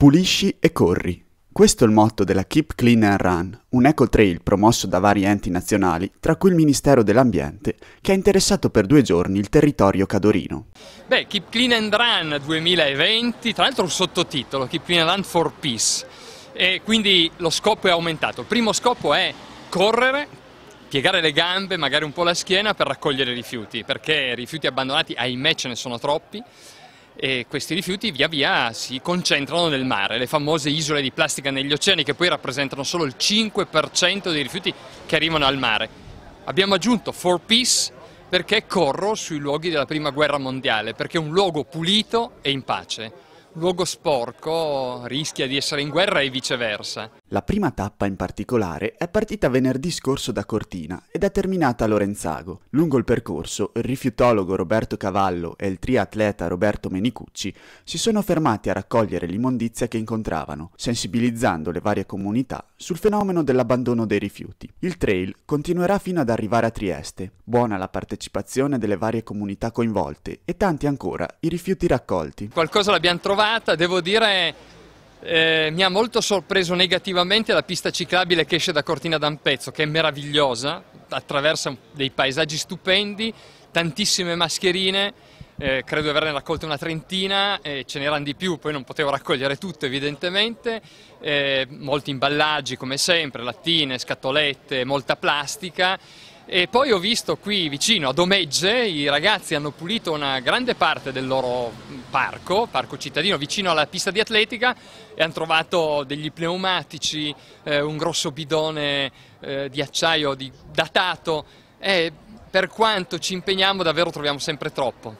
Pulisci e corri. Questo è il motto della Keep Clean and Run, un eco trail promosso da vari enti nazionali, tra cui il Ministero dell'Ambiente, che ha interessato per due giorni il territorio cadorino. Beh, Keep Clean and Run 2020, tra l'altro un sottotitolo, Keep Clean and Run for Peace, e quindi lo scopo è aumentato. Il primo scopo è correre, piegare le gambe, magari un po' la schiena per raccogliere rifiuti, perché rifiuti abbandonati ahimè ce ne sono troppi, e questi rifiuti via via si concentrano nel mare, le famose isole di plastica negli oceani che poi rappresentano solo il 5% dei rifiuti che arrivano al mare. Abbiamo aggiunto For Peace perché corro sui luoghi della Prima Guerra Mondiale, perché è un luogo pulito e in pace. Un luogo sporco rischia di essere in guerra e viceversa. La prima tappa in particolare è partita venerdì scorso da Cortina ed è terminata a Lorenzago. Lungo il percorso, il rifiutologo Roberto Cavallo e il triatleta Roberto Menicucci si sono fermati a raccogliere l'immondizia che incontravano, sensibilizzando le varie comunità sul fenomeno dell'abbandono dei rifiuti. Il trail continuerà fino ad arrivare a Trieste. Buona la partecipazione delle varie comunità coinvolte e tanti ancora i rifiuti raccolti. Qualcosa l'abbiamo trovata, devo dire eh, mi ha molto sorpreso negativamente la pista ciclabile che esce da Cortina d'Ampezzo, che è meravigliosa, attraversa dei paesaggi stupendi, tantissime mascherine, eh, credo di averne raccolte una trentina, eh, ce n'erano di più, poi non potevo raccogliere tutto evidentemente, eh, molti imballaggi come sempre, lattine, scatolette, molta plastica e poi ho visto qui vicino a Domegge i ragazzi hanno pulito una grande parte del loro mm, parco, parco cittadino, vicino alla pista di atletica e hanno trovato degli pneumatici, eh, un grosso bidone eh, di acciaio di, datato. E per quanto ci impegniamo davvero troviamo sempre troppo.